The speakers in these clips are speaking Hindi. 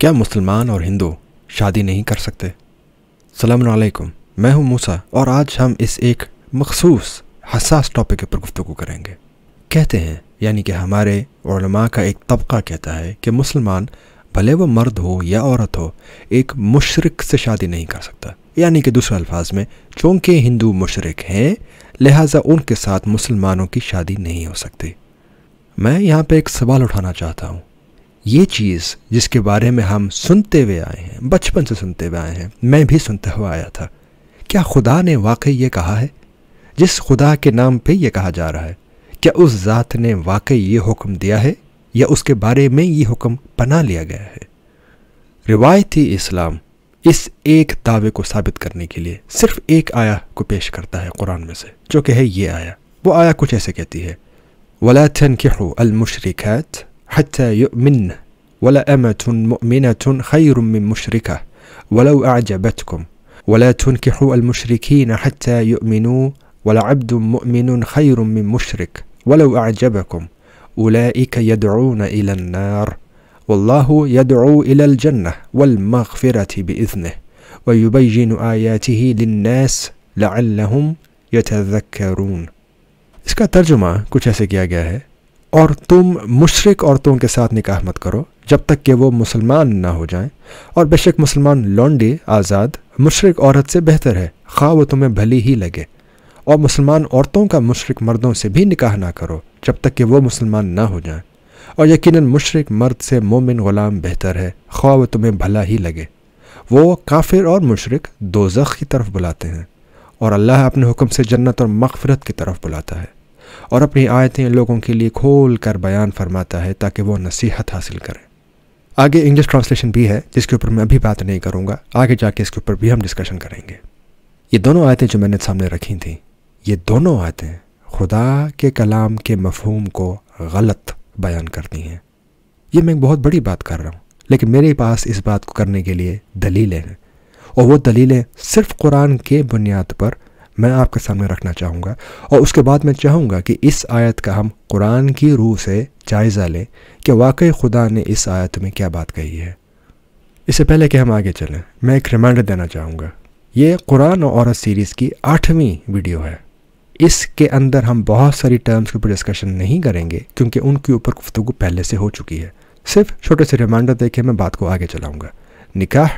क्या मुसलमान और हिंदू शादी नहीं कर सकते सलामकुम मैं हूं मूसा और आज हम इस एक मखसूस हसास टॉपिक पर गुफ्तु करेंगे कहते हैं यानी कि हमारे का एक तबका कहता है कि मुसलमान भले वो मर्द हो या औरत हो एक मशरक से शादी नहीं कर सकता यानी कि दूसरे अल्फाज में चूँकि हिंदू मशरक हैं लिहाजा उनके साथ मुसलमानों की शादी नहीं हो सकती मैं यहाँ पे एक सवाल उठाना चाहता हूँ ये चीज़ जिसके बारे में हम सुनते हुए आए हैं बचपन से सुनते हुए आए हैं मैं भी सुनता हुआ आया था क्या खुदा ने वाकई ये कहा है जिस खुदा के नाम पे ये कहा जा रहा है क्या उस ज़ात ने वाकई ये हुक्म दिया है या उसके बारे में ये हुक्म बना लिया गया है रिवायती इस्लाम इस एक दावे को साबित करने के लिए सिर्फ एक आया को पेश करता है कुरान में से जो कि है ये आया वो आया कुछ ऐसे कहती है वलाथन के हो अलमुशरक़ैत حتى يؤمن ولا أمة مؤمنة خير من مشركة ولو أعجبتكم ولا تنكحوا المشركين حتى يؤمنوا ولعبد مؤمن خير من مشرك ولو أعجبكم أولئك يدعون إلى النار والله يدعو إلى الجنة والمغفرة بإذنه ويبين آياته للناس لعلهم يتذكرون इसका तर्जुमा कुछ ऐसे किया और तुम मुशरक औरतों के साथ निकाह मत करो जब तक कि वो मुसलमान ना हो जाएं और बेशक मुसलमान लौंडे आज़ाद मुशरक औरत से बेहतर है खा वो तुम्हें भली ही लगे और मुसलमान औरतों का मुशरक मर्दों से भी निकाह ना करो जब तक कि वो मुसलमान ना हो जाएं और यकीनन मुशरक मर्द से मोमिन ग़ुलाम बेहतर है खा वो तुम्हें भला ही लगे वो काफिर और मशरक दो की तरफ बुलाते हैं और अल्लाह अपने हुक्म से जन्नत और मकफरत की तरफ बुलाता है और अपनी आयतें लोगों के लिए खोल कर बयान फरमाता है ताकि वो नसीहत हासिल करें आगे इंग्लिश ट्रांसलेशन भी है जिसके ऊपर मैं अभी बात नहीं करूँगा आगे जाके इसके ऊपर भी हम डिस्कशन करेंगे ये दोनों आयतें जो मैंने सामने रखी थी ये दोनों आयतें खुदा के कलाम के मफहूम को गलत बयान करती हैं ये मैं बहुत बड़ी बात कर रहा हूँ लेकिन मेरे पास इस बात को करने के लिए दलीलें हैं और वो दलीलें सिर्फ कुरान के बुनियाद पर मैं आपके सामने रखना चाहूँगा और उसके बाद मैं चाहूँगा कि इस आयत का हम कुरान की रूह से जायज़ा लें कि वाकई खुदा ने इस आयत में क्या बात कही है इससे पहले कि हम आगे चलें मैं एक रिमाइंडर देना चाहूँगा ये कुरान और औरत सीरीज़ की आठवीं वीडियो है इसके अंदर हम बहुत सारी टर्म्स के ऊपर डिस्कशन नहीं करेंगे क्योंकि उनके ऊपर गुफ्तु पहले से हो चुकी है सिर्फ छोटे से रिमाइंडर दे के मैं बात को आगे चलाऊँगा निकाह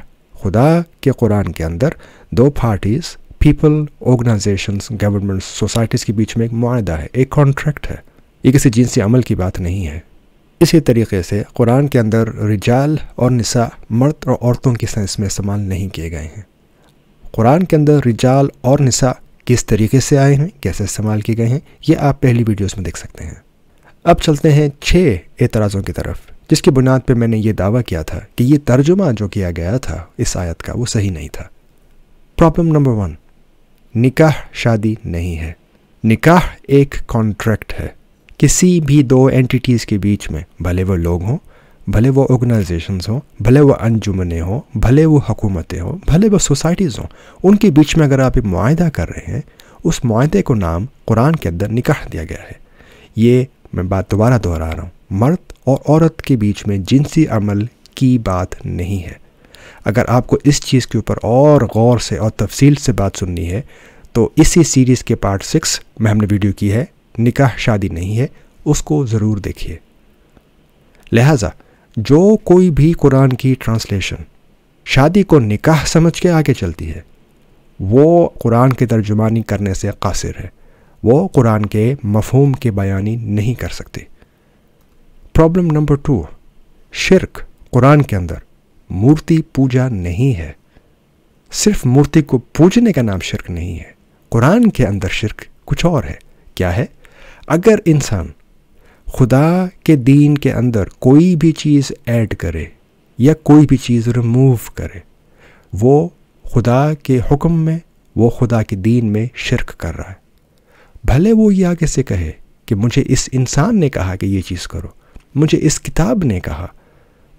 खुदा के कुरान के अंदर दो parties people organisation government societies के बीच में एक माह है एक कॉन्ट्रैक्ट है ये किसी जिनसी अमल की बात नहीं है इसी तरीके से कुरान के अंदर रिजाल और निसा मर्द और औरतों के सेंस में इस्तेमाल नहीं किए गए हैं कुरान के अंदर रिजाल और निसा किस तरीके से आए हैं कैसे इस्तेमाल किए गए हैं ये आप पहली वीडियोस में देख सकते हैं अब चलते हैं छः एतराज़ों की तरफ जिसकी बुनियाद पर मैंने ये दावा किया था कि ये तर्जुमा जो किया गया था इस आयत का वो सही नहीं था प्रॉब्लम नंबर वन निकाह शादी नहीं है निकाह एक कॉन्ट्रैक्ट है किसी भी दो एंटिटीज़ के बीच में भले वो लोग हों भले वो ऑर्गेनाइजेशंस हों भले वो अंजुमने हों भले वो हकूमतें हों भले वो सोसाइटीज़ हों उनके बीच में अगर आप एक माहा कर रहे हैं उस माहदे को नाम कुरान के अंदर निकाह दिया गया है ये मैं बात दोबारा दोहरा रहा हूँ मर्द और औरत के बीच में जिनसी अमल की बात नहीं है अगर आपको इस चीज़ के ऊपर और गौर से और तफसील से बात सुननी है तो इसी सीरीज़ के पार्ट सिक्स में हमने वीडियो की है निकाह शादी नहीं है उसको ज़रूर देखिए लिहाजा जो कोई भी कुरान की ट्रांसलेशन शादी को निकाह समझ के आगे चलती है वो कुरान के तर्जुमानी करने से कासिर है वो कुरान के मफहम के बयानी नहीं कर सकती प्रॉब्लम नंबर टू शिरक कुरान के अंदर मूर्ति पूजा नहीं है सिर्फ मूर्ति को पूजने का नाम शिरक नहीं है कुरान के अंदर शिरक कुछ और है क्या है अगर इंसान खुदा के दीन के अंदर कोई भी चीज़ ऐड करे या कोई भी चीज़ रिमूव करे वो खुदा के हुक्म में वो खुदा के दीन में शिरक कर रहा है भले वो ये आगे से कहे कि मुझे इस इंसान ने कहा कि ये चीज़ करो मुझे इस किताब ने कहा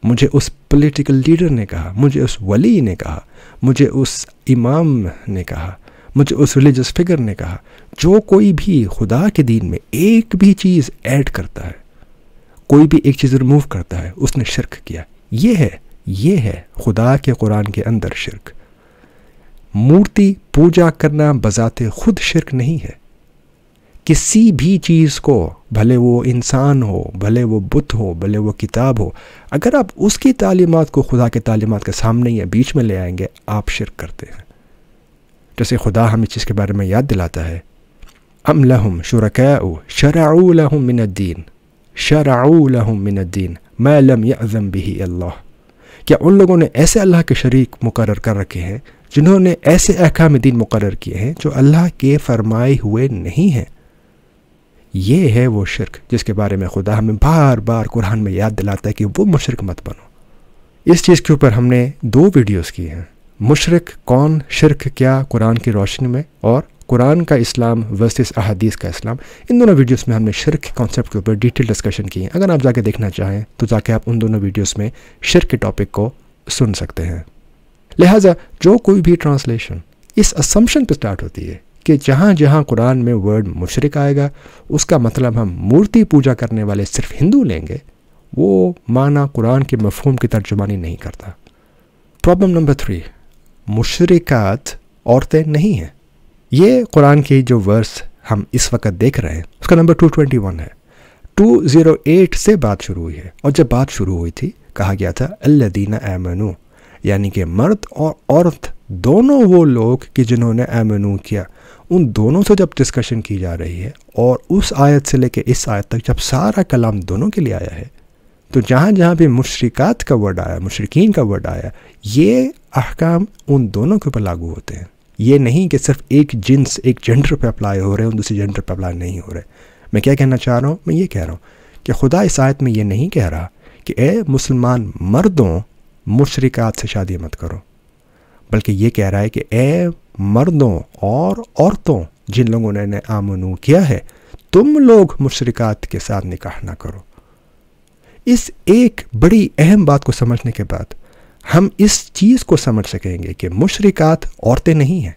मुझे उस पॉलिटिकल लीडर ने कहा मुझे उस वली ने कहा मुझे उस इमाम ने कहा मुझे उस रिलीजस फिगर ने कहा जो कोई भी खुदा के दीन में एक भी चीज़ ऐड करता है कोई भी एक चीज़ रिमूव करता है उसने शिरक किया ये है ये है खुदा के कुरान के अंदर शिरक मूर्ति पूजा करना बजाते खुद शिरक नहीं है किसी भी चीज़ को भले वो इंसान हो भले वो बुत हो भले वो किताब हो अगर आप उसकी तालीमत को खुदा के तालीमत के सामने या बीच में ले आएंगे आप शिरक करते हैं जैसे खुदा हमें चीज़ के बारे में याद दिलाता है अम लहम शरकाऊ शराऊ लहम मिनद्दीन शराऊ लहम मिनद्दीन मैं लम अजम बिही अल्लाह क्या उन लोगों ने ऐसे अल्लाह के शरीक मुकर कर रखे हैं जिन्होंने ऐसे अहकाम दीन मुकर किए हैं जो अल्लाह के फरमाए हुए नहीं हैं ये है वो शिरक जिसके बारे में खुदा हमें बार बार कुरान में याद दिलाता है कि वो मुशरक मत बनो इस चीज़ के ऊपर हमने दो वीडियोस की हैं मुशरक कौन शिरक क्या कुरान की रोशनी में और कुरान का इस्लाम वर्सेस अहदीस का इस्लाम इन दोनों वीडियोस में हमने शिरक के कॉन्सेप्ट के ऊपर डिटेल डिस्कशन की है अगर आप जाके देखना चाहें तो जाके आप उन दोनों वीडियोज़ में शिरक के टॉपिक को सुन सकते हैं लिहाजा जो कोई भी ट्रांसलेशन इस असम्पन पर स्टार्ट होती है कि जहाँ जहाँ कुरान में वर्ड मुशरक आएगा उसका मतलब हम मूर्ति पूजा करने वाले सिर्फ हिंदू लेंगे वो माना कुरान के मफहम की तर्जुमानी नहीं करता प्रॉब्लम नंबर थ्री मुशरक़ात औरतें नहीं हैं ये कुरान की जो वर्स हम इस वक्त देख रहे हैं उसका नंबर 221 है 208 से बात शुरू हुई है और जब बात शुरू हुई थी कहा गया था अल्लदीना एमनु यानी कि मर्द और औरत दोनों वो लोग कि जिन्होंने एमनु किया उन दोनों से जब डिस्कशन की जा रही है और उस आयत से लेकर इस आयत तक जब सारा कलाम दोनों के लिए आया है तो जहाँ जहाँ भी मुशरक़ात का वर्ड आया मुशरकिन का वर्ड आया ये अहकाम उन दोनों के ऊपर लागू होते हैं ये नहीं कि सिर्फ एक जिन्स एक जेंडर पर अप्लाई हो रहे हैं दूसरे जेंडर पर अप्लाई नहीं हो रहे मैं क्या कहना चाह रहा हूँ मैं ये कह रहा हूँ कि खुदा इस आयत में ये नहीं कह रहा कि ए मुसलमान मर्दों मुशरक़ात से शादी मत करो बल्कि ये कह रहा है कि ए मर्दों और औरतों जिन लोगों ने आमनू किया है तुम लोग मुशरकत के साथ निकाह ना करो इस एक बड़ी अहम बात को समझने के बाद हम इस चीज़ को समझ सकेंगे कि मुशरक़ात औरतें नहीं हैं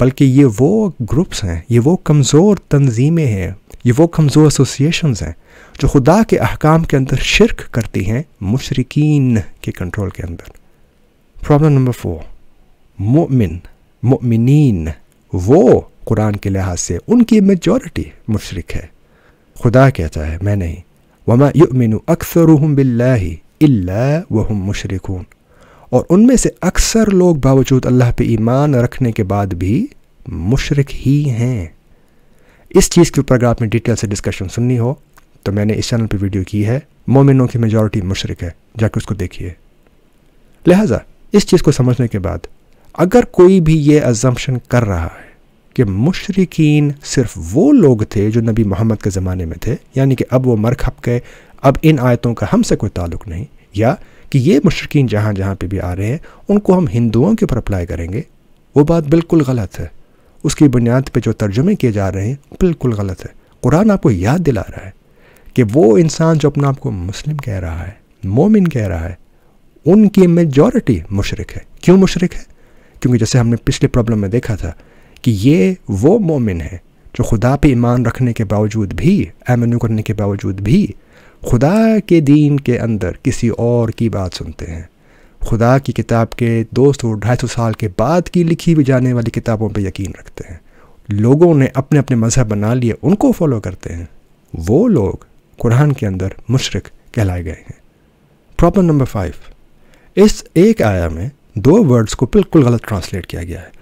बल्कि ये वो ग्रुप्स हैं ये वो कमज़ोर तंजीमें हैं ये वो कमज़ोर एसोसिएशंस हैं जो खुदा के अहकाम के अंदर शिरक करती हैं मुशरकिन के कंट्रोल के अंदर प्रॉब्लम नंबर फोर मोमिन मुमिन वो कुरान के लिहाज से उनकी मेजोरिटी मुशरक है खुदा कहता है मैं नहीं वमा युमिन अक्सर वहम मुशरक और उनमें से अक्सर लोग बावजूद अल्लाह पे ईमान रखने के बाद भी मुशरक ही हैं इस चीज़ के ऊपर अगर आपने डिटेल से डिस्कशन सुननी हो तो मैंने इस चैनल पे वीडियो की है मोमिनों की मेजॉरिटी मुशरक है जाके उसको देखिए लिहाजा इस चीज़ को समझने के बाद अगर कोई भी ये अजम्पन कर रहा है कि मुशरकिन सिर्फ वो लोग थे जो नबी मोहम्मद के ज़माने में थे यानी कि अब वो मर खप गए अब इन आयतों का हमसे कोई ताल्लुक नहीं या कि ये मुशरकिन जहाँ जहाँ पे भी आ रहे हैं उनको हम हिंदुओं के ऊपर अप्लाई करेंगे वो बात बिल्कुल गलत है उसकी बुनियाद पे जो तर्जुमे किए जा रहे हैं बिल्कुल गलत है कुरान आपको याद दिला रहा है कि वो इंसान जो अपने आप को मुस्लिम कह रहा है मोमिन कह रहा है उनकी मेजॉरिटी मुशरक है क्यों मुशरक है क्योंकि जैसे हमने पिछले प्रॉब्लम में देखा था कि ये वो मोमिन है जो खुदा पे ईमान रखने के बावजूद भी एमनू करने के बावजूद भी खुदा के दीन के अंदर किसी और की बात सुनते हैं खुदा की किताब के दो सौ ढाई सौ साल के बाद की लिखी भी जाने वाली किताबों पर यकीन रखते हैं लोगों ने अपने अपने मज़हब बना लिए उनको फॉलो करते हैं वो लोग कुरान के अंदर मुशरक कहलाए गए हैं प्रॉब्लम नंबर फाइव इस एक आया में दो वर्ड्स को बिल्कुल गलत ट्रांसलेट किया गया है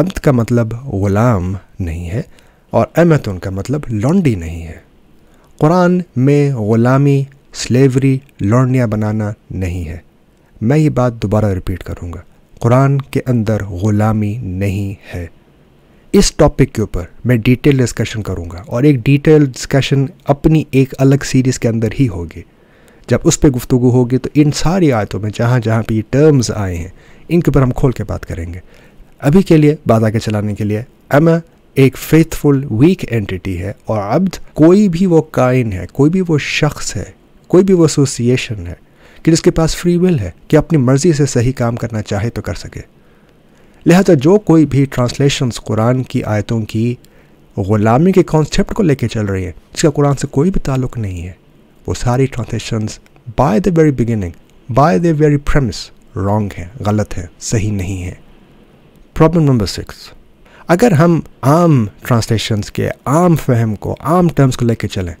अब्द का मतलब ग़ुलाम नहीं है और अमतन का मतलब लॉन्डी नहीं है कुरान में ग़ुलामी स्लेवरी लॉन्डियाँ बनाना नहीं है मैं ये बात दोबारा रिपीट करूँगा कुरान के अंदर ग़ुलामी नहीं है इस टॉपिक के ऊपर मैं डिटेल डिस्कशन करूँगा और एक डिटेल डिस्कशन अपनी एक अलग सीरीज़ के अंदर ही होगी जब उस पर गुफ्तु होगी तो इन सारी आयतों में जहाँ जहाँ पर ये टर्म्स आए हैं इनके ऊपर हम खोल के बात करेंगे अभी के लिए बात आगे चलाने के लिए एम एक फेथफुल वीक एंटिटी है और अब्द कोई भी वो काइन है कोई भी वो शख्स है कोई भी वो एसोसिएशन है कि जिसके पास फ्री विल है कि अपनी मर्ज़ी से सही काम करना चाहे तो कर सके लिहाजा जो कोई भी ट्रांसलेशंस कुरान की आयतों की ग़ुलामी के कॉन्सेप्ट को लेके चल रही है जिसका कुरान से कोई भी ताल्लुक नहीं है वो सारी translations by the very beginning by the very premise wrong है गलत है सही नहीं है प्रॉब्लम नंबर सिक्स अगर हम आम ट्रांसलेशंस के आम फहम को आम टर्म्स को लेकर चलें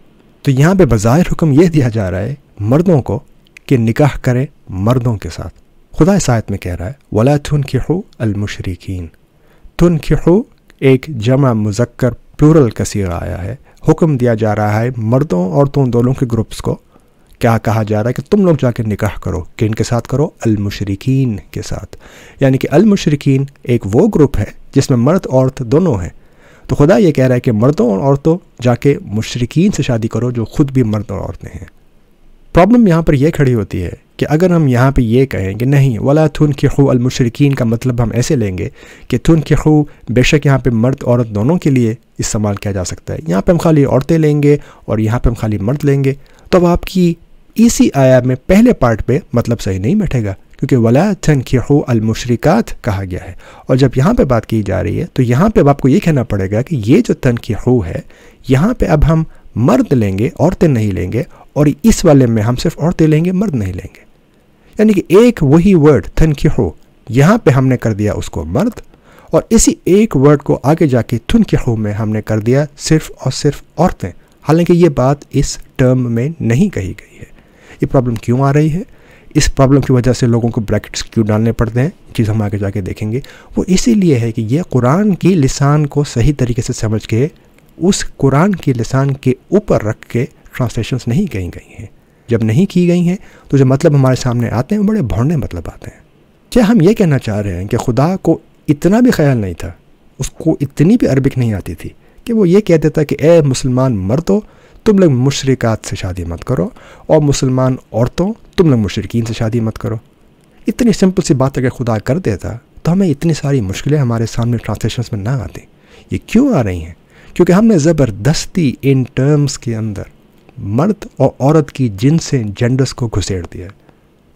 तो यहाँ पे बज़ाहिर हुक्म यह दिया जा रहा है मर्दों को कि निकाह करें मर्दों के साथ खुदा साहित में कह रहा है वला थुन के हो अलमुशरकिन तुन की हो एक जमा मुजक्कर प्लूरल का आया है हुक्म दिया जा रहा है मर्दों औरतों दोनों के ग्रुप्स को क्या कहा जा रहा है कि तुम लोग जाके निकाह करो कि इनके साथ करो अलमुशरकिन के साथ यानी कि अलमुशरकिन एक वो ग्रुप है जिसमें मर्द औरत दोनों हैं तो खुदा ये कह रहा है कि मर्दों और औरतों जाके मुशरकिन से शादी करो जो खुद भी मर्द और औरतें हैं प्रॉब्लम यहाँ पर यह खड़ी होती है कि अगर हम यहाँ पर ये कहें कि नहीं वाला थुन के खो अलमशरकिन का मतलब हम ऐसे लेंगे कि थुन के खू बेशक यहाँ पर मर्द औरत दोनों के लिए इस्तेमाल किया जा सकता है यहाँ पर हम खाली औरतें लेंगे और यहाँ पर हम खाली मर्द लेंगे तो अब आपकी इसी आया में पहले पार्ट पे मतलब सही नहीं बैठेगा क्योंकि वला तनखिहु अलमुशरिकात कहा गया है और जब यहाँ पे बात की जा रही है तो यहाँ पे अब आपको ये कहना पड़ेगा कि ये जो तनखिहु है यहाँ पे अब हम मर्द लेंगे औरतें नहीं लेंगे और इस वाले में हम सिर्फ औरतें लेंगे मर्द नहीं लेंगे यानी कि एक वही वर्ड तनखिहु यहाँ पे हमने कर दिया उसको मर्द और इसी एक वर्ड को आगे जाके थुनखिहु में हमने कर दिया सिर्फ और सिर्फ औरतें हालांकि ये बात इस टर्म में नहीं कही गई है ये प्रॉब्लम क्यों आ रही है इस प्रॉब्लम की वजह से लोगों को ब्रैकेट्स क्यों डालने पड़ते हैं चीज़ हम आगे जाके देखेंगे वो इसीलिए है कि यह कुरान की लिसान को सही तरीके से समझ के उस कुरान की लिसान के ऊपर रख के ट्रांसलेशंस नहीं कही गई हैं जब नहीं की गई हैं तो जो मतलब हमारे सामने आते हैं बड़े भौंडे मतलब आते हैं क्या हम ये कहना चाह रहे हैं कि खुदा को इतना भी ख्याल नहीं था उसको इतनी भी अरबिक नहीं आती थी कि वो ये कह देता कि ए मुसलमान मर तो तुम लोग मुशरक़ात से शादी मत करो और मुसलमान औरतों तुम लोग मुशरकिन से शादी मत करो इतनी सिंपल सी बात अगर खुदा कर देता तो हमें इतनी सारी मुश्किलें हमारे सामने ट्रांसलेशन में ना आती ये क्यों आ रही हैं क्योंकि हमने ज़बरदस्ती इन टर्म्स के अंदर मर्द और औरत की जिन से जेंडर्स को घुसेड़ दिया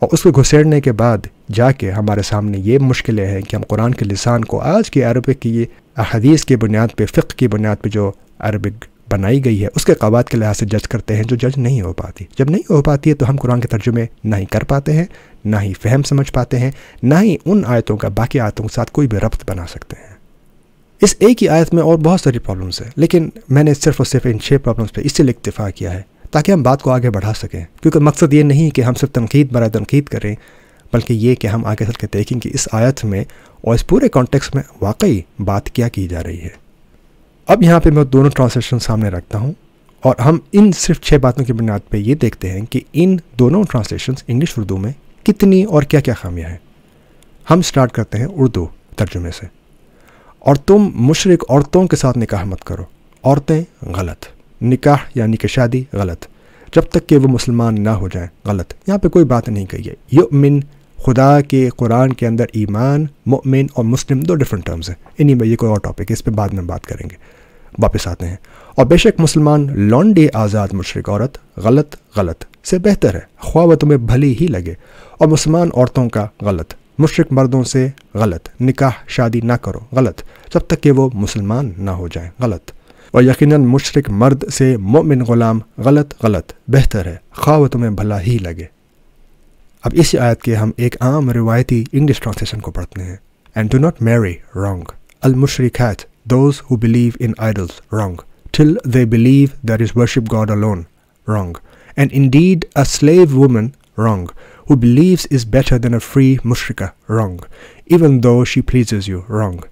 और उसको घुसेड़ने के बाद जाके हमारे सामने ये मुश्किलें हैं कि हम कुरान के लिसान को आज के अरबिक की अदीस की बुनियाद पर फ़िक्र की बुनियाद पर जो अरबिक बनाई गई है उसके कवाद के लिहाज से जज करते हैं जो जज नहीं हो पाती जब नहीं हो पाती है तो हम कुरान के तर्जुमे ना ही कर पाते हैं ना ही फहम समझ पाते हैं ना ही उन आयतों का बाकी आयतों के साथ कोई भी रब्त बना सकते हैं इस एक ही आयत में और बहुत सारी प्रॉब्लम्स हैं लेकिन मैंने सिर्फ और सिर्फ इन छः प्रॉब्लम्स पर इसलिए इतफ़ा किया है ताकि हम बात को आगे बढ़ा सकें क्योंकि मकसद ये नहीं कि हम सिर्फ तनकीद बरए तनकीद करें बल्कि ये कि हम आगे चल के देखें कि इस आयत में और इस पूरे कॉन्टेक्स्ट में वाकई बात क्या की जा रही है अब यहाँ पे मैं दोनों ट्रांसलेशन सामने रखता हूँ और हम इन सिर्फ छः बातों की बुनियाद पे ये देखते हैं कि इन दोनों ट्रांसलेशन इंग्लिश उर्दू में कितनी और क्या क्या खामियाँ हैं हम स्टार्ट करते हैं उर्दू तर्जुमे से और तुम मुशरक औरतों के साथ निकाह मत करो औरतें गलत निकाह यानी कि शादी गलत जब तक कि वो मुसलमान ना हो जाएं गलत यहाँ पे कोई बात नहीं कही है युमिन खुदा के कुरान के अंदर ईमान मोमिन और मुस्लिम दो डिफरेंट टर्म्स हैं इन्हीं में ये कोई और टॉपिक है इस पर बाद में बात करेंगे वापस आते हैं और बेशक मुसलमान लौंडे आज़ाद मशरक औरत गलत गलत से बेहतर है ख्वाब तुम्हें भली ही लगे और मुसलमान औरतों का गलत मुशरक मर्दों से गलत निकाह शादी ना करो गलत जब तक कि वो मुसलमान ना हो जाए गलत और यकीन मशरक मर्द से मोमिन ग़ुलाम गलत गलत बेहतर है ख्वाब तुम्हें भला ही लगे अब इस आयत के हम एक आम रिवायती इंग्लिश ट्रांसलेशन को पढ़ते हैं and do not marry wrong अलमुशरिकात those who believe in idols, wrong. Till they believe there is worship God alone, wrong. And indeed, a slave woman, wrong. Who believes is better than a free mushrika, wrong. Even though she pleases you, wrong.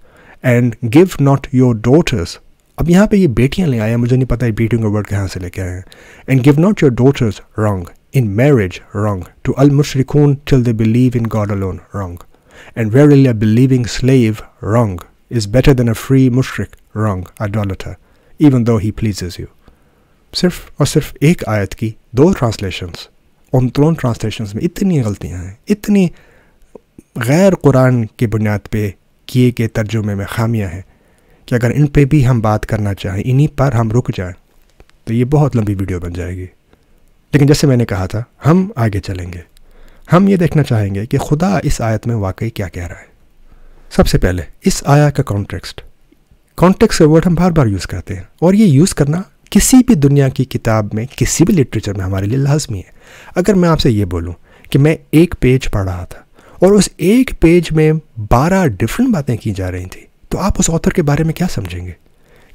And give not your daughters अब यहाँ पे ये बेटियाँ ले आए मुझे नहीं पता है बेटियों का वर्ड कहाँ से लेके आए हैं and give not your daughters wrong in marriage wrong to अल मुशरिकून till they believe in God alone wrong and where believing slave wrong is better than a free mushrik, wrong, idolater, even though he pleases you. सिर्फ और सिर्फ एक आयत की दो ट्रांसलेशंस उन दोनों ट्रांसलेशंस में इतनी गलतियां हैं इतनी गैर कुरान की बुनियाद पे किए गए तर्जुमे में खामियां हैं कि अगर इन पे भी हम बात करना चाहें इन्हीं पर हम रुक जाएं तो ये बहुत लंबी वीडियो बन जाएगी लेकिन जैसे मैंने कहा था हम आगे चलेंगे हम ये देखना चाहेंगे कि खुदा इस आयत में वाकई क्या कह रहा है सबसे पहले इस आया का कॉन्टेक्स्ट कॉन्टेक्स्ट का वर्ड हम बार बार यूज़ करते हैं और ये यूज़ करना किसी भी दुनिया की किताब में किसी भी लिटरेचर में हमारे लिए लाजमी है अगर मैं आपसे ये बोलूँ कि मैं एक पेज पढ़ रहा था और उस एक पेज में बारह डिफरेंट बातें की जा रही थी तो आप उस ऑथर के बारे में क्या समझेंगे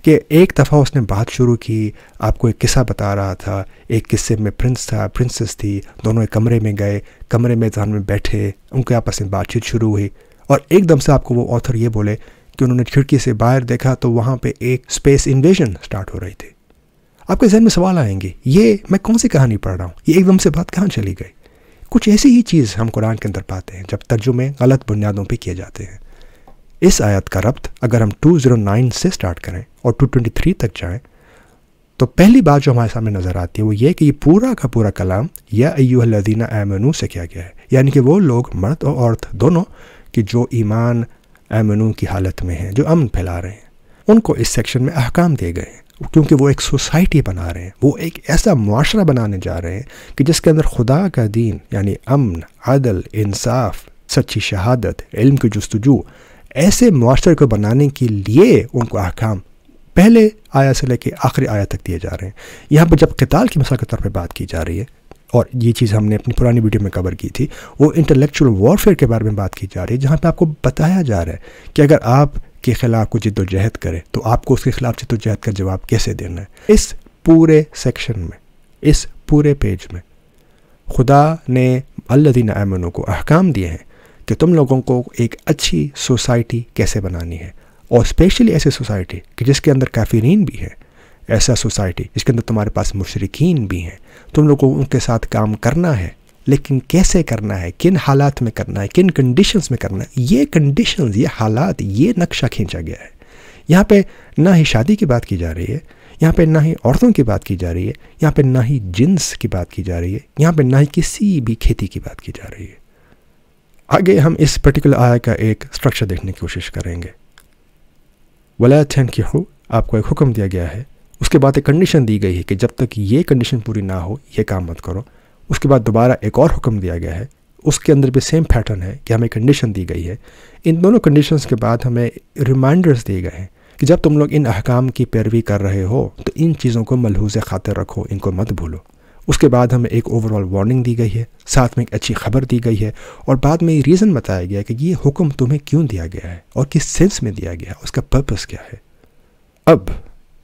कि एक दफ़ा उसने बात शुरू की आपको एक किस्सा बता रहा था एक किस्से में प्रिंस था प्रिंसेस थी दोनों एक कमरे में गए कमरे में में बैठे उनके आपस में बातचीत शुरू हुई और एकदम से आपको वो ऑथर ये बोले कि उन्होंने खिड़की से बाहर देखा तो वहाँ पे एक स्पेस इन्वेजन स्टार्ट हो रही थी आपके जहन में सवाल आएंगे ये मैं कौन सी कहानी पढ़ रहा हूँ ये एकदम से बात कहाँ चली गई कुछ ऐसी ही चीज़ हम कुरान के अंदर पाते हैं जब तर्जुमे गलत बुनियादों पर किए जाते हैं इस आयत का रब्त अगर हम 209 से स्टार्ट करें और 223 तक जाएं तो पहली बात जो हमारे सामने नज़र आती है वो ये कि ये पूरा का पूरा कलाम या अयुहदीना एमनू से किया गया है यानी कि वो लोग मर्द और औरत दोनों कि जो ईमान अमनों की हालत में हैं जो अमन फैला रहे हैं उनको इस सेक्शन में अहकाम दिए गए हैं क्योंकि वो एक सोसाइटी बना रहे हैं वो एक ऐसा माशरा बनाने जा रहे हैं कि जिसके अंदर खुदा का दीन यानी अमन अदल इंसाफ सच्ची शहादत इल्म की जस्तजू ऐसे माशरे को बनाने के लिए उनको अहकाम पहले आया से लेकर आखिरी आया तक दिए जा रहे हैं यहाँ पर जब कताल की मसल के तौर पर बात की जा रही है और ये चीज़ हमने अपनी पुरानी वीडियो में कवर की थी वो इंटेलेक्चुअल वॉरफेयर के बारे में बात की जा रही है जहाँ पर आपको बताया जा रहा है कि अगर आप के ख़िलाफ़ कोई जद्दोजहद करे तो आपको उसके ख़िलाफ़ जद्दोजहद का जवाब कैसे देना है इस पूरे सेक्शन में इस पूरे पेज में खुदा ने अल्लादीन अमनों को अहकाम दिए हैं कि तुम लोगों को एक अच्छी सोसाइटी कैसे बनानी है और स्पेशली ऐसी सोसाइटी कि जिसके अंदर काफ़ीन भी है ऐसा सोसाइटी इसके अंदर तुम्हारे पास मुशरकिन भी हैं तुम लोग को उनके साथ काम करना है लेकिन कैसे करना है किन हालात में करना है किन कंडीशंस में करना है ये कंडीशंस ये हालात ये नक्शा खींचा गया है यहाँ पे ना ही शादी की बात की जा रही है यहाँ पे ना ही औरतों की बात की जा रही है यहाँ पे ना ही जिन्स की बात की जा रही है यहाँ पे ना ही किसी भी खेती की बात की जा रही है आगे हम इस पर्टिकुलर आय का एक स्ट्रक्चर देखने की कोशिश करेंगे वला थैंक यू आपको एक हुक्म दिया गया है उसके बाद एक कंडीशन दी गई है कि जब तक ये कंडीशन पूरी ना हो ये काम मत करो उसके बाद दोबारा एक और हुक्म दिया गया है उसके अंदर भी सेम पैटर्न है कि हमें कंडीशन दी गई है इन दोनों कंडीशन के बाद हमें रिमाइंडर्स दिए गए हैं कि जब तुम लोग इन अहकाम की पैरवी कर रहे हो तो इन चीज़ों को मलहूज खातिर रखो इनको मत भूलो उसके बाद हमें एक ओवरऑल वार्निंग दी गई है साथ में एक अच्छी खबर दी गई है और बाद में ये रीज़न बताया गया कि ये हुक्म तुम्हें क्यों दिया गया है और किस सेंस में दिया गया है उसका पर्पस क्या है अब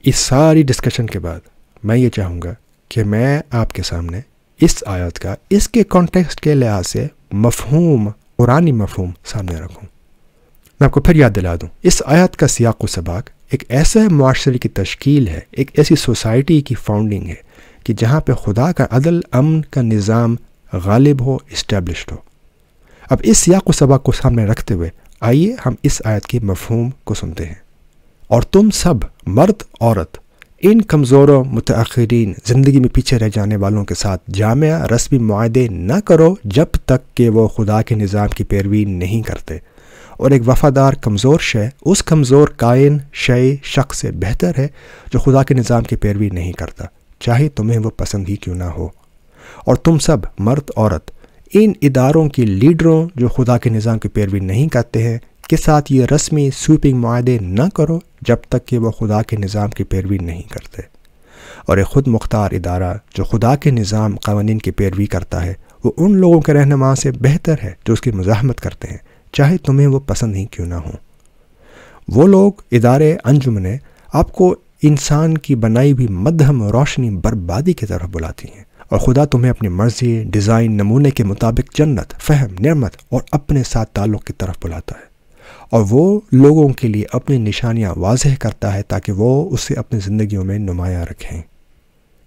इस सारी डिस्कशन के बाद मैं ये चाहूँगा कि मैं आपके सामने इस आयत का इसके कॉन्टेक्स्ट के लिहाज से मफहूम पुरानी मफहूम सामने रखूँ मैं आपको फिर याद दिला दूँ इस आयत का सियाक सबाक एक ऐसे माशरे की तश्कील है एक ऐसी सोसाइटी की फाउंडिंग है कि जहाँ पर खुदा का अदल अमन का निज़ाम गालिब हो इस्टेब्लिश हो अब इस सियाक सबाक को सामने रखते हुए आइए हम इस आयत के मफहूम को सुनते हैं और तुम सब मर्द औरत इन कमज़ोरों मतरीन ज़िंदगी में पीछे रह जाने वालों के साथ जाम रस्मी माहे न करो जब तक कि वो खुदा के निज़ाम की पैरवी नहीं करते और एक वफ़ादार कमज़ोर शय उस कमज़ोर कायन शय शख्स से बेहतर है जो खुदा के निज़ाम की पैरवी नहीं करता चाहे तुम्हें वो पसंद ही क्यों ना हो और तुम सब मर्द औरत इन इदारों के लीडरों जो खुदा के निज़ाम की पैरवी नहीं करते हैं के साथ ये रस्मी स्वीपिंग माहे न करो जब तक कि वह खुदा के निज़ाम की पैरवी नहीं करते और एक ख़ुद मुख्तार इदारा जो खुदा के निज़ाम कवानीन की पैरवी करता है वो उन लोगों के रहनमा से बेहतर है जो उसकी मज़ामत करते हैं चाहे तुम्हें वो पसंद ही क्यों ना हो वो लोग इदारे अंजुमने आपको इंसान की बनाई हुई मध्यम रोशनी बर्बादी की तरफ बुलाती हैं और खुदा तुम्हें अपनी मर्ज़ी डिज़ाइन नमूने के मुताबिक जन्नत फहम नमत और अपने साथ ताल्लुक़ की तरफ बुलाता है और वो लोगों के लिए अपनी निशानियाँ वाजह करता है ताकि वो उसे अपनी ज़िंदगियों में नुमाया रखें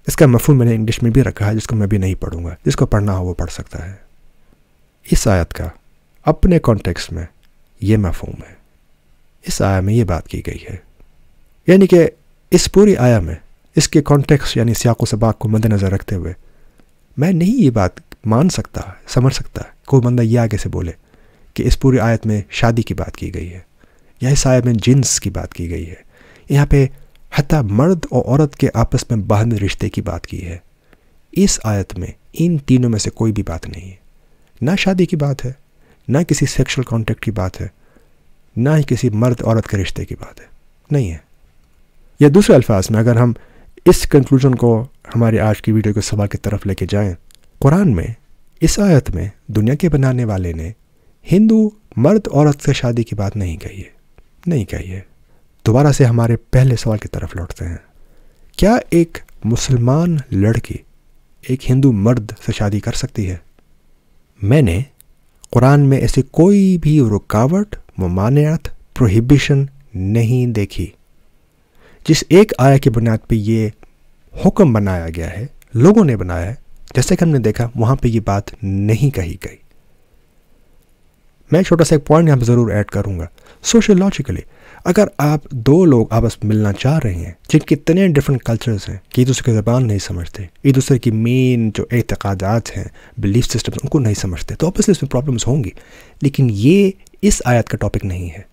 इसका मफहम मैंने इंग्लिश में भी रखा है जिसको मैं भी नहीं पढ़ूंगा जिसको पढ़ना हो वो पढ़ सकता है इस आयत का अपने कॉन्टेक्स्ट में ये मफहम है इस आया में ये बात की गई है यानी कि इस पूरी आया में इसके कॉन्टेक्स्ट यानी सियाको सबाक को मद्दनज़र रखते हुए मैं नहीं ये बात मान सकता समझ सकता कोई बंदा ये आगे से बोले कि इस पूरी आयत में शादी की बात की गई है या इस आयत में जिन्स की बात की गई है यहाँ पे हती मर्द और औरत के आपस में बहन रिश्ते की बात की है इस आयत में इन तीनों में से कोई भी बात नहीं है ना शादी की बात है ना किसी सेक्शुअल कॉन्टेक्ट की बात है ना ही किसी मर्द औरत के रिश्ते की बात है नहीं है या दूसरे अल्फाज में अगर हम इस कंक्लूजन को हमारे आज की वीडियो के सवाल की तरफ लेके जाएं कुरान में इस आयत में दुनिया के बनाने वाले ने हिंदू मर्द औरत से शादी की बात नहीं कहिए नहीं कहिए दोबारा से हमारे पहले सवाल की तरफ लौटते हैं क्या एक मुसलमान लड़की एक हिंदू मर्द से शादी कर सकती है मैंने कुरान में ऐसी कोई भी रुकावट ममानियत प्रोहिबिशन नहीं देखी जिस एक आया की बुनियाद पे ये हुक्म बनाया गया है लोगों ने बनाया है जैसे कि हमने देखा वहाँ पे ये बात नहीं कही गई मैं छोटा सा एक पॉइंट यहाँ पर ज़रूर ऐड करूँगा सोशोलॉजिकली अगर आप दो लोग आपस में मिलना चाह रहे हैं जिनके इतने डिफरेंट कल्चर्स हैं कि एक दूसरे की ज़बान नहीं समझते एक दूसरे की मेन जो एतकादात हैं बिलीफ सिस्टम उनको नहीं समझते तो ऑब्वियसली इसमें प्रॉब्लम्स होंगी लेकिन ये इस आयत का टॉपिक नहीं है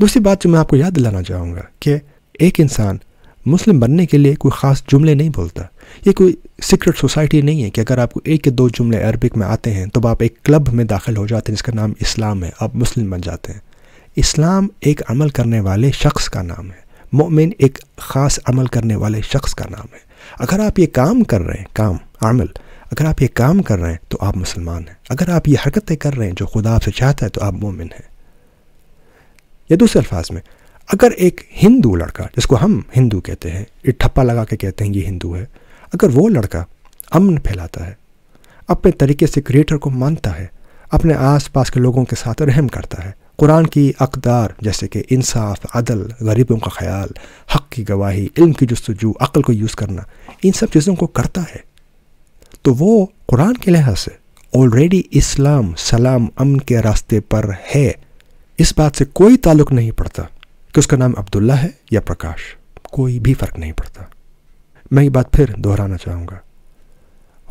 दूसरी बात जो मैं आपको याद दिलाना चाहूँगा कि एक इंसान मुस्लिम बनने के लिए कोई ख़ास जुमले नहीं बोलता ये कोई सीक्रेट सोसाइटी नहीं है कि अगर आपको एक या दो जुमले अरबिक में आते हैं तो आप एक क्लब में दाखिल हो जाते हैं जिसका नाम इस्लाम है आप मुस्लिम बन जाते हैं इस्लाम एक अमल करने वाले शख्स का नाम है मोमिन एक ख़ास अमल करने वाले शख्स का नाम है अगर आप ये काम कर रहे हैं काम अमल अगर आप ये काम कर रहे हैं तो आप मुसलमान हैं अगर आप ये हरकतें कर रहे हैं जो खुदा आपसे चाहता है तो आप मोमिन हैं या दूसरे अल्फाज में अगर एक हिंदू लड़का जिसको हम हिंदू कहते हैं ये ठप्पा लगा के कहते हैं ये हिंदू है अगर वो लड़का अमन फैलाता है अपने तरीके से क्रिएटर को मानता है अपने आसपास के लोगों के साथ रहम करता है कुरान की अकदार जैसे कि इंसाफ अदल गरीबों का ख्याल हक की गवाही इल्म की जस्तजू अक़ल को यूज़ करना इन सब चीज़ों को करता है तो वो कुरान के लिहाज से ऑलरेडी इस्लाम सलाम अमन के रास्ते पर है इस बात से कोई ताल्लुक नहीं पड़ता कि उसका नाम अब्दुल्ला है या प्रकाश कोई भी फ़र्क नहीं पड़ता मैं ये बात फिर दोहराना चाहूँगा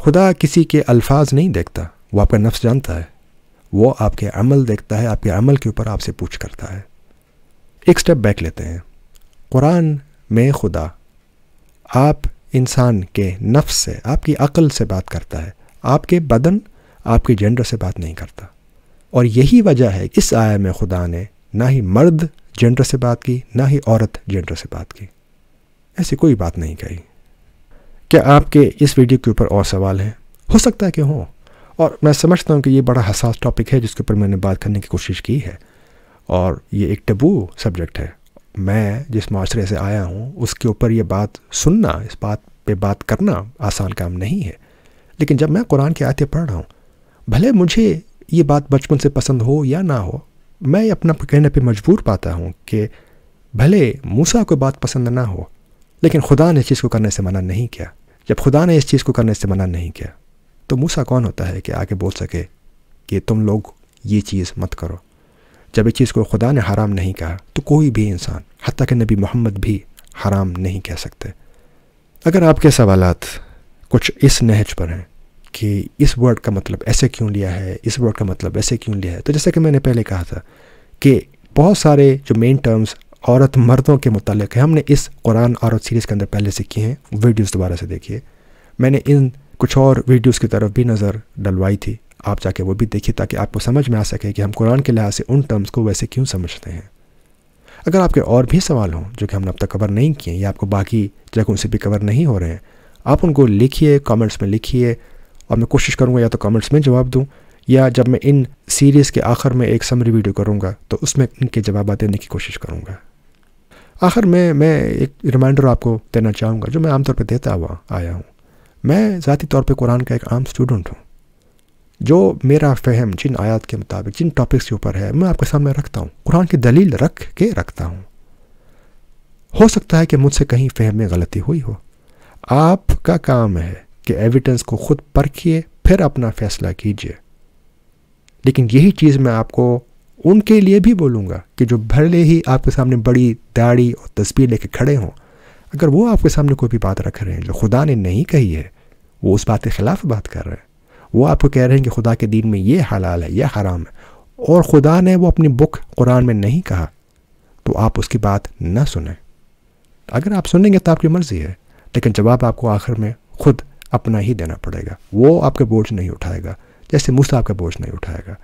खुदा किसी के अल्फाज नहीं देखता वो आपका नफ्स जानता है वो आपके अमल देखता है आपके अमल के ऊपर आपसे पूछ करता है एक स्टेप बैक लेते हैं कुरान में खुदा आप इंसान के नफ्स से आपकी अकल से बात करता है आपके बदन आपके जेंडर से बात नहीं करता और यही वजह है इस आया में खुदा ने ना ही मर्द जेंडर से बात की ना ही औरत जेंडर से बात की ऐसी कोई बात नहीं कही क्या आपके इस वीडियो के ऊपर और सवाल हैं हो सकता है कि हों और मैं समझता हूँ कि ये बड़ा हसास टॉपिक है जिसके ऊपर मैंने बात करने की कोशिश की है और ये एक टबू सब्जेक्ट है मैं जिस माशरे से आया हूँ उसके ऊपर ये बात सुनना इस बात पे बात करना आसान काम नहीं है लेकिन जब मैं कुरान की आयतें पढ़ रहा हूँ भले मुझे ये बात बचपन से पसंद हो या ना हो मैं अपना कहने पे मजबूर पाता हूँ कि भले मूसा को बात पसंद ना हो लेकिन खुदा ने इस चीज़ को करने से मना नहीं किया जब खुदा ने इस चीज़ को करने से मना नहीं किया तो मूसा कौन होता है कि आगे बोल सके कि तुम लोग ये चीज़ मत करो जब इस चीज़ को खुदा ने हराम नहीं कहा तो कोई भी इंसान हती कि नबी मोहम्मद भी हराम नहीं कह सकते अगर आपके सवाल कुछ इस नहज पर हैं कि इस वर्ड का मतलब ऐसे क्यों लिया है इस वर्ड का मतलब ऐसे क्यों लिया है तो जैसे कि मैंने पहले कहा था कि बहुत सारे जो मेन टर्म्स औरत मर्दों के मतलब हैं हमने इस कुरान औरत सीरीज़ के अंदर पहले से किए हैं वीडियोस दोबारा से देखिए मैंने इन कुछ और वीडियोस की तरफ भी नज़र डलवाई थी आप जाके वो भी देखिए ताकि आपको समझ में आ सके कि हम कुरान के लिहाज से उन टर्म्स को वैसे क्यों समझते हैं अगर आपके और भी सवाल हों जो कि हमने अब तक कवर नहीं किए या आपको बाकी जगहों से भी कवर नहीं हो रहे हैं आप उनको लिखिए कमेंट्स में लिखिए और मैं कोशिश करूँगा या तो कमेंट्स में जवाब दूँ या जब मैं इन सीरीज़ के आखिर में एक समरी वीडियो करूँगा तो उसमें इनके जवाब देने की कोशिश करूँगा आखिर में मैं एक रिमाइंडर आपको देना चाहूँगा जो मैं आमतौर पर देता हुआ आया हूँ मैं ज़ाती तौर पर कुरान का एक आम स्टूडेंट हूँ जो मेरा फहम जिन आयात के मुताबिक जिन टॉपिक्स के ऊपर है मैं आपके सामने रखता हूँ कुरान की दलील रख के रखता हूँ हो सकता है कि मुझसे कहीं फहम में गलती हुई हो आपका काम है कि एविडेंस को खुद परखिए फिर अपना फैसला कीजिए लेकिन यही चीज़ मैं आपको उनके लिए भी बोलूँगा कि जो भले ही आपके सामने बड़ी दाढ़ी और तस्वीर लेके खड़े हों अगर वो आपके सामने कोई भी बात रख रहे हैं जो खुदा ने नहीं कही है वो उस बात के ख़िलाफ़ बात कर रहे हैं वो आपको कह रहे हैं कि खुदा के दीन में ये हलाल है यह हराम है और खुदा ने वो अपनी बुक कुरान में नहीं कहा तो आप उसकी बात ना सुने अगर आप सुनेंगे तो आपकी मर्ज़ी है लेकिन जवाब आपको आखिर में ख़ुद अपना ही देना पड़ेगा वो आपका बोझ नहीं उठाएगा जैसे मूसा आपका बोझ नहीं उठाएगा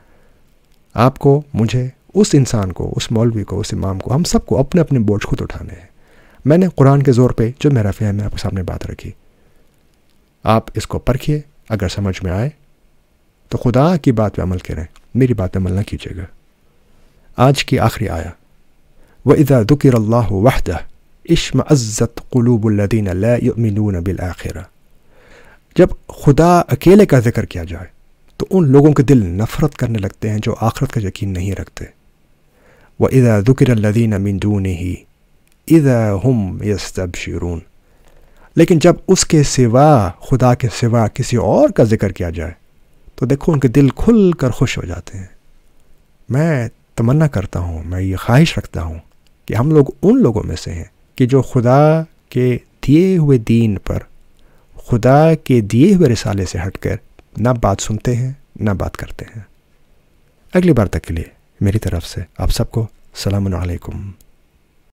आपको मुझे उस इंसान को उस मौलवी को उस इमाम को हम सबको अपने अपने बोझ खुद उठाने हैं मैंने कुरान के ज़ोर पे जो मेरा फैम है आपके सामने बात रखी आप इसको परखिए अगर समझ में आए तो खुदा की बात पे अमल करें मेरी बात पे अमल ना कीजिएगा आज की आखिरी आया व इधर दुकर अल्लाह इश्म अज़त कलूबुल्लिन बिल आखिरा जब खुदा अकेले का जिक्र किया जाए तो उन लोगों के दिल नफ़रत करने लगते हैं जो आखरत का यकीन नहीं रखते व इज़ा ज़ुक्रल्लिन ने ही इधा हम यस्तब शरून लेकिन जब उसके सिवा खुदा के सिवा किसी और का जिक्र किया जाए तो देखो उनके दिल खुल कर खुश हो जाते हैं मैं तमन्ना करता हूँ मैं ये ख्वाहिश रखता हूँ कि हम लोग उन लोगों में से हैं कि जो खुदा के दिए हुए दीन पर खुदा के दिए हुए रिसाले से हटकर ना बात सुनते हैं ना बात करते हैं अगली बार तक के लिए मेरी तरफ से आप सबको सलामकुम